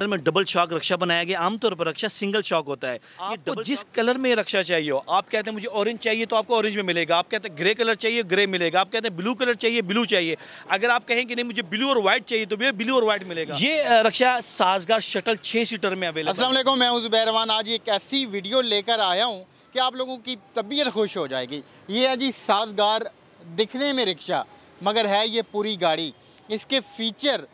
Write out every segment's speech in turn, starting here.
colour में double shock रक्षा बनाया गया आमतौर पर रक्षा सिंगल शॉक होता है आपको जिस कलर में रक्षा चाहिए हो आप कहते हैं मुझे ऑरेंज चाहिए तो आपको ऑरेंज में मिलेगा आप कहते हैं ग्रे कलर चाहिए ग्रे मिलेगा आप कहते हैं ब्लू कलर चाहिए ब्लू चाहिए अगर आप कहें कि नहीं मुझे ब्लू और व्हाइट चाहिए तो भैया ब्लू और व्हाइट मिलेगा ये रक्षा साजगार शटल छः सीटर में अवेलेबल असल मैं उस आज एक ऐसी वीडियो लेकर आया हूँ कि आप लोगों की तबीयत खुश हो जाएगी ये है जी साजगार दिखने में रिक्शा मगर है ये पूरी गाड़ी इसके फीचर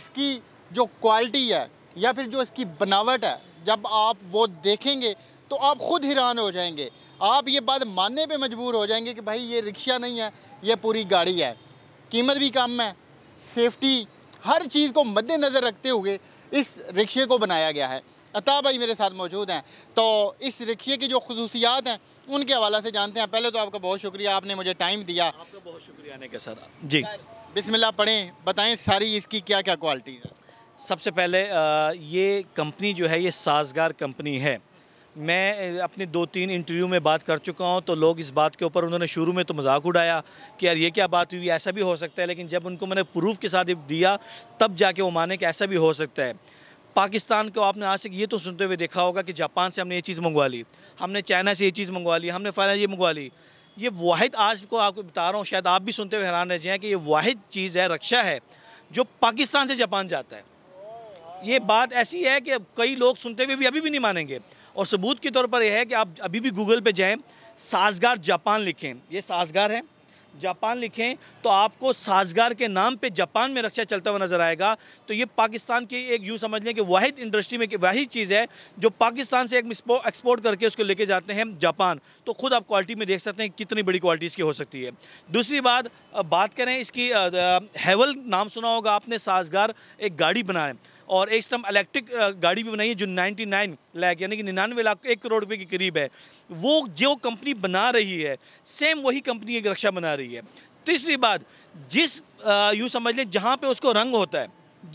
इसकी जो क्वालिटी है या फिर जो इसकी बनावट है जब आप वो देखेंगे तो आप खुद हैरान हो जाएंगे आप ये बात मानने पे मजबूर हो जाएंगे कि भाई ये रिक्शा नहीं है ये पूरी गाड़ी है कीमत भी कम है सेफ्टी हर चीज़ को मद्देनज़र रखते हुए इस रिक्शे को बनाया गया है अता भाई मेरे साथ मौजूद हैं तो इस रिक्शे की जो खसूसियात हैं उनके हवाले से जानते हैं पहले तो आपका बहुत शुक्रिया आपने मुझे टाइम दिया आपका बहुत शुक्रिया आने के सर जी बिस्मिल्लाह पढ़ें बताएं सारी इसकी क्या क्या क्वालिटी है सबसे पहले ये कंपनी जो है ये साजगार कंपनी है मैं अपने दो तीन इंटरव्यू में बात कर चुका हूँ तो लोग इस बात के ऊपर उन्होंने शुरू में तो मजाक उड़ाया कि यार ये क्या बात हुई ऐसा भी हो सकता है लेकिन जब उनको मैंने प्रूफ के साथ दिया तब जाके वो माने कि ऐसा भी हो सकता है पाकिस्तान को आपने आज तक ये तो सुनते हुए देखा होगा कि जापान से हमने ये चीज़ मंगवा ली हमने चाइना से ये चीज़ मंगवा ली हमने फाइनल ये मंगवा ली ये वाद आज को आपको बता रहा हूँ शायद आप भी सुनते हुए हैरान रह जाएँ कि ये वाद चीज़ है रक्षा है जो पाकिस्तान से जापान जाता है ये बात ऐसी है कि कई लोग सुनते हुए भी अभी भी नहीं मानेंगे और सबूत के तौर पर यह है कि आप अभी भी गूगल पे जाएं साजगार जापान लिखें ये साजगार है जापान लिखें तो आपको साजगार के नाम पे जापान में रक्षा चलता हुआ नज़र आएगा तो ये पाकिस्तान की एक यूँ समझ लें कि वाहिद इंडस्ट्री में वही चीज़ है जो पाकिस्तान से एक एक्सपोर्ट करके उसको लेके जाते हैं जापान तो खुद आप क्वालिटी में देख सकते हैं कितनी बड़ी क्वालिटी इसकी हो सकती है दूसरी बात बात करें इसकी हैवल नाम सुना होगा आपने साजगार एक गाड़ी बनाए और एक स्टम इलेक्ट्रिक गाड़ी भी बनाई है जो 99 लाख यानी कि निन्यानवे लाख एक करोड़ रुपये के करीब है वो जो कंपनी बना रही है सेम वही कंपनी एक रक्षा बना रही है तीसरी बात जिस यूँ समझ लें जहाँ पर उसको रंग होता है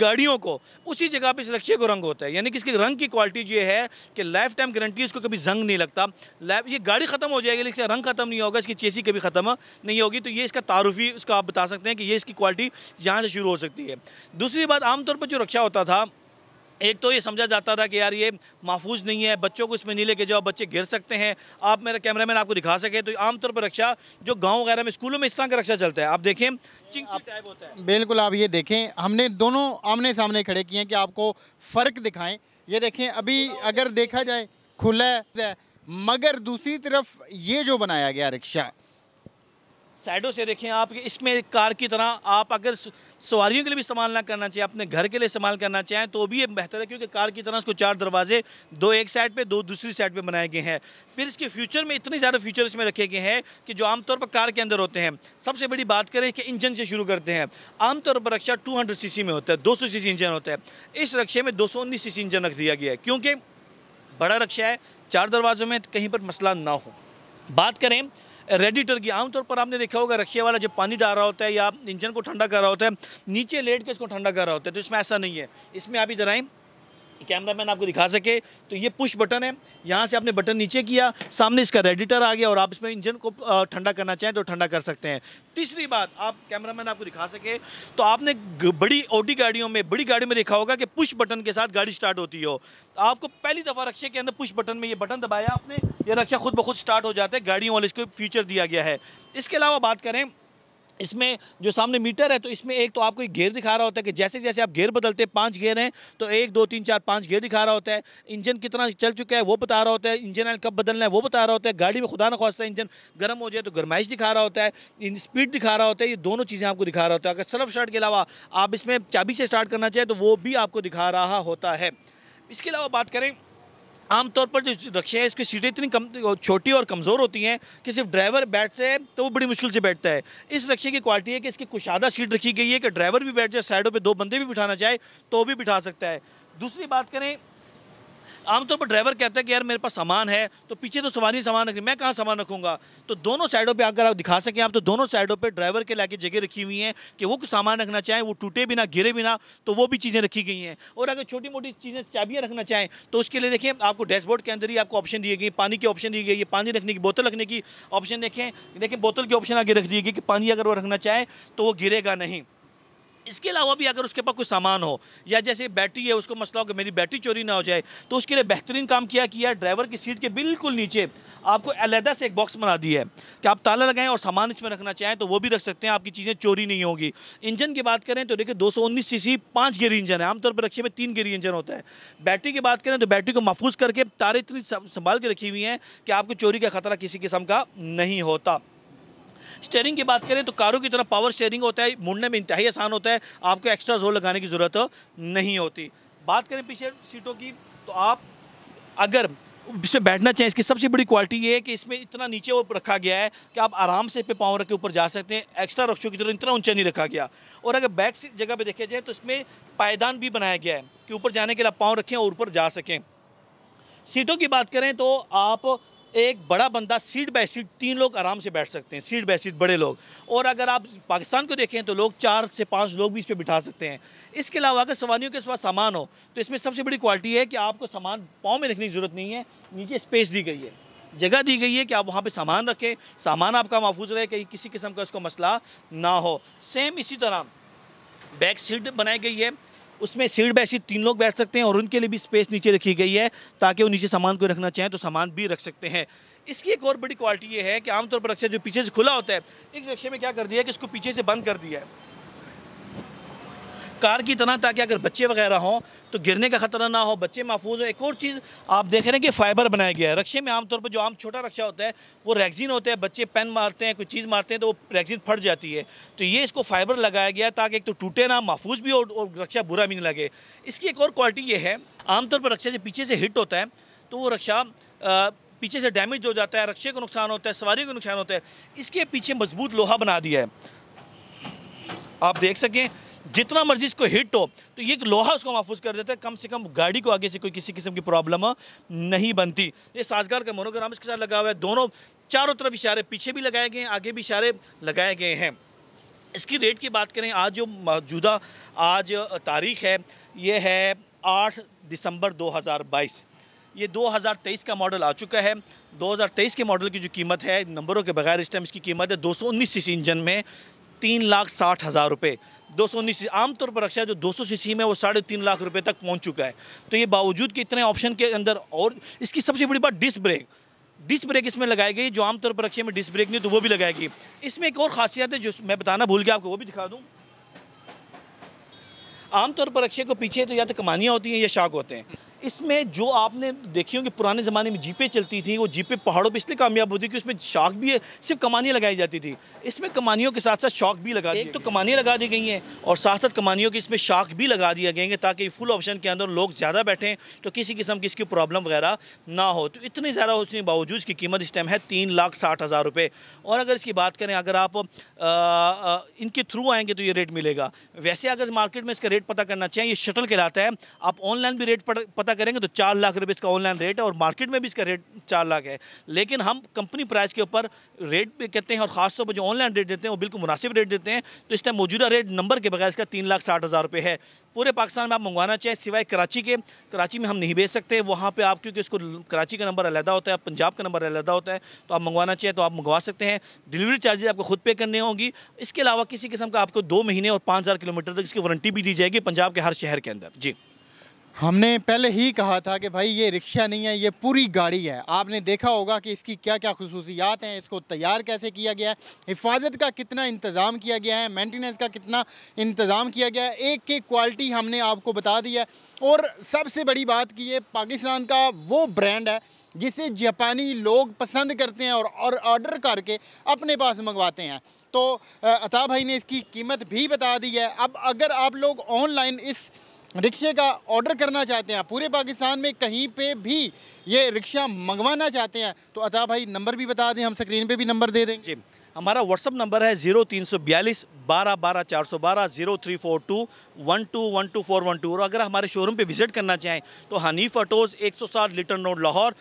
गाड़ियों को उसी जगह पे इस रक्षे को रंग होता है यानी कि इसकी रंग की क्वालिटी ये है कि लाइफ टाइम गारंटी उसको कभी जंग नहीं लगता लाइफ ये गाड़ी ख़त्म हो जाएगी लेकिन रंग ख़त्म नहीं होगा इसकी चेसी कभी ख़त्म नहीं होगी तो ये इसका तारुफी उसका आप बता सकते हैं कि ये इसकी क्वालिटी यहाँ से शुरू हो सकती है दूसरी बात आमतौर पर जो रक्षा होता था एक तो ये समझा जाता था कि यार ये महफूज नहीं है बच्चों को इसमें नहीं लेके जाओ बच्चे गिर सकते हैं आप मेरा कैमरा मैन आपको दिखा सके तो आमतौर पर रक्षा जो गाँव वगैरह में स्कूलों में इस तरह का रक्षा चलता है आप देखें चिंग टाइप होता है बिल्कुल आप ये देखें हमने दोनों आमने सामने खड़े किए हैं कि आपको फ़र्क दिखाएँ ये देखें अभी अगर देखा जाए खुला है मगर दूसरी तरफ ये जो बनाया गया रिक्शा साइडों से देखें आप कि इसमें कार की तरह आप अगर सवारियों के लिए भी इस्तेमाल ना करना चाहिए अपने घर के लिए इस्तेमाल करना चाहें तो भी ये बेहतर है क्योंकि कार की तरह इसको चार दरवाजे दो एक साइड पे दो दूसरी साइड पे बनाए गए हैं फिर इसके फ्यूचर में इतने ज़्यादा फीचर इसमें रखे गए हैं कि जो आमतौर पर कार के अंदर होते हैं सबसे बड़ी बात करें कि इंजन से शुरू करते हैं आमतौर पर रक्षा टू हंड्रेड में होता है दो सौ इंजन होता है इस रक्शे में दो सौ इंजन रख दिया गया है क्योंकि बड़ा रक्षा है चार दरवाज़ों में कहीं पर मसला ना हो बात करें रेडिटर की आमतौर पर आपने देखा होगा रखिया वाला जब पानी डाल रहा होता है या इंजन को ठंडा कर रहा होता है नीचे लेट के इसको ठंडा कर रहा होता है तो इसमें ऐसा नहीं है इसमें आप इधर आएँ कैमरा मैन आपको दिखा सके तो ये पुश बटन है यहाँ से आपने बटन नीचे किया सामने इसका रेडिटर आ गया और आप इसमें इंजन को ठंडा करना चाहें तो ठंडा कर सकते हैं तीसरी बात आप कैमरा मैन आपको दिखा सके तो आपने बड़ी ओडी गाड़ियों में बड़ी गाड़ी में देखा होगा कि पुश बटन के साथ गाड़ी स्टार्ट होती हो आपको पहली दफ़ा रक्शे के अंदर पुश बटन में ये बटन दबाया आपने ये रक्षा खुद ब खुद स्टार्ट हो जाता है गाड़ियों वाले इसको फीचर दिया गया है इसके अलावा बात करें इसमें जो सामने मीटर है तो इसमें एक तो आपको एक घेर दिखा रहा होता है कि जैसे जैसे आप घेर बदलते हैं पाँच घेर हैं तो एक दो तीन चार पाँच गेयर दिखा रहा होता है इंजन कितना चल चुका है वो बता रहा होता है इंजन ऑयल कब बदलना है वो बता रहा होता है गाड़ी में खुदा ना खास्ता इंजन गर्म हो जाए तो गर्माइश दिखा रहा होता है स्पीड दिखा रहा होता है ये दोनों चीज़ें आपको दिखा रहा होता है अगर सर्फ शर्ट के अलावा आप इसमें चाबी से स्टार्ट करना चाहें तो वो भी आपको दिखा रहा होता है इसके अलावा बात करें आमतौर पर जो रक्शे है इसकी सीटें इतनी कम छोटी और कमज़ोर होती हैं कि सिर्फ ड्राइवर बैठ जाए तो वो बड़ी मुश्किल से बैठता है इस रक्शे की क्वालिटी है कि इसकी कुशादा सीट रखी गई है कि ड्राइवर भी बैठ जाए साइडों पर दो बंदे भी बिठाना चाहे तो भी बिठा सकता है दूसरी बात करें आमतौर पर ड्राइवर कहता है कि यार मेरे पास सामान है तो पीछे तो सवारी सामान रखी मैं कहाँ सामान रखूँगा तो दोनों साइडों पर अगर आप दिखा सकें आप तो दोनों साइडों पर ड्राइवर के लाके जगह रखी हुई है कि वो कुछ सामान रखना चाहें वो टूटे भी ना गिरे बिना तो वो भी चीज़ें रखी गई हैं और अगर छोटी मोटी चीज़ें चाबियाँ रखना चाहें तो उसके लिए देखें आपको डैशबोर्ड के अंदर ही आपको ऑप्शन दिए गए पानी की ऑप्शन दी गई है पानी रखने की बोतल रखने की ऑप्शन देखें देखें बोतल की ऑप्शन आगे रख दिए गए कि पानी अगर वो रखना चाहें तो वो गिरेगा नहीं इसके अलावा भी अगर उसके पास कोई सामान हो या जैसे बैटरी है उसको मसला हो कि मेरी बैटरी चोरी ना हो जाए तो उसके लिए बेहतरीन काम किया किया ड्राइवर की सीट के बिल्कुल नीचे आपको अलहदा से एक बॉक्स बना दिया है कि आप ताला लगाएं और सामान इसमें रखना चाहें तो वो भी रख सकते हैं आपकी चीज़ें चोरी नहीं होगी इंजन की बात करें तो देखिए दो सौ उन्नीस सी सी पाँच गेरी इंजन है आमतौर पर रक्षे में तीन गेरी इंजन होता है बैटरी की बात करें तो बैटरी को महफूज करके तारे इतनी संभाल के रखी हुई हैं कि आपको चोरी का ख़तरा किसी किस्म का नहीं होता स्टेयरिंग की बात करें तो कारों की तरह पावर स्टेयरिंग होता है मुड़ने में इंतहाई आसान होता है आपको एक्स्ट्रा जोर लगाने की ज़रूरत नहीं होती बात करें पीछे सीटों की तो आप अगर इसमें बैठना चाहिए इसकी सबसे बड़ी क्वालिटी ये है कि इसमें इतना नीचे वो रखा गया है कि आप आराम से पे पाँव रख के ऊपर जा सकते हैं एक्स्ट्रा रक्षों की तरह इतना ऊंचा नहीं रखा गया और अगर बैक जगह पे देखा जाए तो इसमें पायदान भी बनाया गया है कि ऊपर जाने के लिए आप पाँव रखें और ऊपर जा सकें सीटों की बात करें तो आप एक बड़ा बंदा सीट बाई सीट तीन लोग आराम से बैठ सकते हैं सीट बाई सीट बड़े लोग और अगर आप पाकिस्तान को देखें तो लोग चार से पाँच लोग भी इस पर बिठा सकते हैं इसके अलावा अगर सवानियों के पास सामान हो तो इसमें सबसे बड़ी क्वालिटी है कि आपको सामान पाँव में रखने की ज़रूरत नहीं है नीचे स्पेस दी गई है जगह दी गई है कि आप वहाँ पर सामान रखें सामान आपका महफूज रहे कहीं किसी किस्म का उसको मसला ना हो सेम इसी तरह बैक सीट बनाई गई है उसमें सीट बैसी तीन लोग बैठ सकते हैं और उनके लिए भी स्पेस नीचे रखी गई है ताकि वो नीचे सामान को रखना चाहें तो सामान भी रख सकते हैं इसकी एक और बड़ी क्वालिटी ये है कि आमतौर पर रक्शा जो पीछे से खुला होता है इस रक्शे में क्या कर दिया है कि इसको पीछे से बंद कर दिया है कार की तरह ताकि अगर बच्चे वगैरह हों तो गिरने का ख़तरा ना हो बच्चे महफूज हो एक और चीज़ आप देख रहे हैं कि फ़ाइबर बनाया गया है रक्शे में आमतौर पर जो आम छोटा रक्शा होता है वो रैगजीन होता है बच्चे पेन मारते हैं कोई चीज़ मारते हैं तो वो रैगजीन फट जाती है तो ये इसको फ़ाइबर लगाया गया ताकि एक तो टूटे ना महफूज भी हो और रक्षा बुरा भी नहीं लगे इसकी एक और क्वालिटी ये है आमतौर पर रक्षा जब पीछे से हिट होता है तो वो रक्षा पीछे से डैमेज हो जाता है रक्षे को नुकसान होता है सवारी को नुकसान होता है इसके पीछे मजबूत लोहा बना दिया है आप देख सकें जितना मर्जी इसको हिट हो तो ये लोहा उसको महफूज कर देता है कम से कम गाड़ी को आगे से कोई किसी किस्म की प्रॉब्लम नहीं बनती ये साजगार का मोनोग्राम इसके साथ लगा हुआ है दोनों चारों तरफ इशारे पीछे भी लगाए गए हैं आगे भी इशारे लगाए गए हैं इसकी रेट की बात करें आज जो मौजूदा आज तारीख है ये है आठ दिसंबर दो ये 2023 का मॉडल आ चुका है 2023 के मॉडल की जो कीमत है नंबरों के बगैर इस टाइम इसकी कीमत है दो सौ इंजन में तीन लाख साठ हज़ार रुपये दो सौ उन्नीस आमतौर पर रक्षा जो दो सौ सी में वो साढ़े तीन लाख रुपए तक पहुंच चुका है तो ये बावजूद कि इतने ऑप्शन के अंदर और इसकी सबसे बड़ी बात डिस्क ब्रेक डिस्क ब्रेक इसमें लगाई गई जो आमतौर पर रक्षा में डिस्क ब्रेक नहीं तो वो भी लगाई गई इसमें एक और खासियत है जो मैं बताना भूल गया आपको वो भी दिखा दूँ आमतौर पर रक्षे को पीछे तो या तो कमानियाँ होती हैं या शाक होते हैं इसमें जो आपने देखी होंगी पुराने ज़माने में जीपें चलती थी वो जीपें पहाड़ों पर इसलिए कामयाब होती कि उसमें शाख भी है सिर्फ कमानियाँ लगाई जाती थी इसमें कमानियों के साथ साथ शाख भी लगा दी तो कमानियाँ लगा दी गई हैं और साथ साथ कमानियों के इसमें शाख भी लगा दिया गए हैं ताकि फुल ऑप्शन के अंदर लोग ज़्यादा बैठें तो किसी किस्म की इसकी प्रॉब्लम वगैरह ना हो तो इतनी ज़्यादा उसके बावजूद इसकी कीमत इस टाइम है तीन लाख साठ हज़ार रुपये और अगर इसकी बात करें अगर आप इनके थ्रू आएँगे तो ये रेट मिलेगा वैसे अगर मार्केट में इसका रेट पता करना चाहिए ये शटल कहलाता है आप ऑनलाइन भी रेट पता पता करेंगे तो चार लाख रुपए इसका ऑनलाइन रेट है और मार्केट में भी इसका रेट चार लाख है लेकिन हम कंपनी प्राइस के ऊपर रेट भी कहते हैं और ख़ासतौर पर जो ऑनलाइन रेट देते हैं वो बिल्कुल मुनासिब रेट देते हैं तो इस टाइम मौजूदा रेट नंबर के बगैर इसका तीन लाख साठ हज़ार रुपये है पूरे पाकिस्तान में आप मंगवाना चाहें सिवाय कराची के कराची में हम नहीं भेज सकते वहाँ पर आप क्योंकि इसको कराची का नंबर अलहदा होता है पंजाब का नंबर अलहदा होता है तो आप मंगवाना चाहें तो आप मंगवा सकते हैं डिलीवरी चार्जेज आपको खुद पे करने होंगी इसके अलावा किसी किस्म का आपको दो महीने और पाँच किलोमीटर तक इसकी वारंटी भी दी जाएगी पंजाब के हर शहर के अंदर जी हमने पहले ही कहा था कि भाई ये रिक्शा नहीं है ये पूरी गाड़ी है आपने देखा होगा कि इसकी क्या क्या खसूसियात हैं इसको तैयार कैसे किया गया है हिफाजत का कितना इंतज़ाम किया गया है मेंटेनेंस का कितना इंतज़ाम किया गया है एक एक क्वालिटी हमने आपको बता दी है और सबसे बड़ी बात की ये पाकिस्तान का वो ब्रांड है जिसे जापानी लोग पसंद करते हैं और और ऑर्डर करके अपने पास मंगवाते हैं तो अता भाई ने इसकी कीमत भी बता दी है अब अगर आप लोग ऑनलाइन इस रिक्शे का ऑर्डर करना चाहते हैं पूरे पाकिस्तान में कहीं पे भी ये रिक्शा मंगवाना चाहते हैं तो अता भाई नंबर भी बता दें हम स्क्रीन पे भी नंबर दे दें जी हमारा व्हाट्सअप नंबर है जीरो तीन सौ बयालीस बारह बारह चार सौ बारह zero three four two one two one two four one two और अगर हमारे शोरूम पे विजिट करना चाहें तो हनीफ अटोज एक सौ सात Lytton road Lahore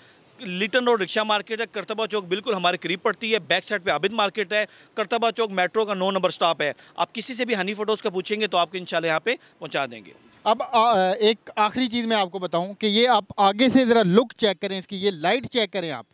Lytton road rickshaw market है करतबा चौक बिल्कुल हमारे करीब पड़ती है बैक साइड पे आबिद मार्केट है करतबा चौक मेट्रो का नौ नंबर स्टॉप है आप किसी से भी हनी फोटोज़ का पूछेंगे तो आपको इंशाल्लाह यहाँ पे पहुँचा देंगे अब आ, एक आखिरी चीज़ मैं आपको बताऊं कि ये आप आगे से ज़रा लुक चेक करें इसकी ये लाइट चेक करें आप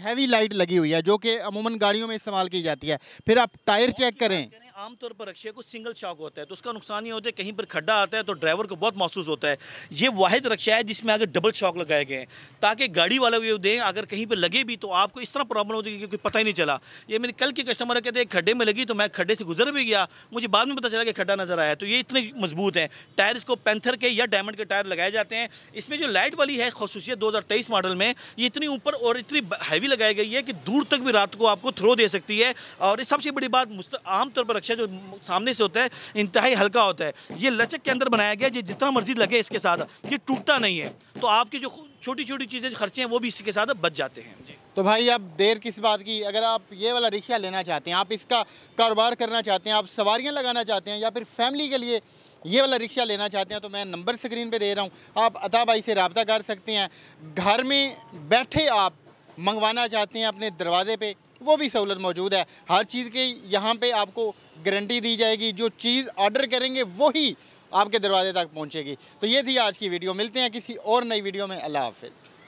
हैवी लाइट लगी हुई है जो कि अमूमन गाड़ियों में इस्तेमाल की जाती है फिर आप टायर चेक करें आमतौर पर रक्शे को सिंगल शॉक होता है तो उसका नुकसान ये होता है कहीं पर खड्डा आता है तो ड्राइवर को बहुत महसूस होता है ये वाहिद रक्शा है जिसमें आगे डबल शॉक लगाए गए हैं ताकि गाड़ी वाले ये दें अगर कहीं पर लगे भी तो आपको इस तरह प्रॉब्लम हो जाएगी क्योंकि पता ही नहीं चला ये मेरे कल के कस्टमर कहते हैं खड्डे में लगी तो मैं खड्डे से गुजर भी गया मुझे बाद में पता चला कि खड्डा नज़र आया तो ये इतने मजबूत हैं टायर इसको पेंथर के या डायमंड के टायर लगाए जाते हैं इसमें जो लाइट वाली है खसूसियत दो मॉडल में ये इतनी ऊपर और इतनी हैवी लगाई गई है कि दूर तक भी रात को आपको थ्रो दे सकती है और सबसे बड़ी बात आमतौर पर रक्षा अच्छा जो सामने से होता है इंतहाई हल्का होता है ये लचक के अंदर बनाया गया है जितना मर्जी लगे इसके साथ ये टूटता नहीं है तो आपकी जो छोटी छोटी चीज़ें खर्चे हैं वो भी इसके साथ बच जाते हैं जी तो भाई आप देर किस बात की अगर आप ये वाला रिक्शा लेना चाहते हैं आप इसका कारोबार करना चाहते हैं आप सवारियाँ लगाना चाहते हैं या फिर फैमिली के लिए ये वाला रिक्शा लेना चाहते हैं तो मैं नंबर स्क्रीन पे दे रहा हूँ आप अता भाई से रबता कर सकते हैं घर में बैठे आप मंगवाना चाहते हैं अपने दरवाजे पे वो भी सहूलत मौजूद है हर चीज़ के यहाँ पे आपको गारंटी दी जाएगी जो चीज़ ऑर्डर करेंगे वही आपके दरवाजे तक पहुँचेगी तो ये थी आज की वीडियो मिलते हैं किसी और नई वीडियो में अल्लाह हाफिज़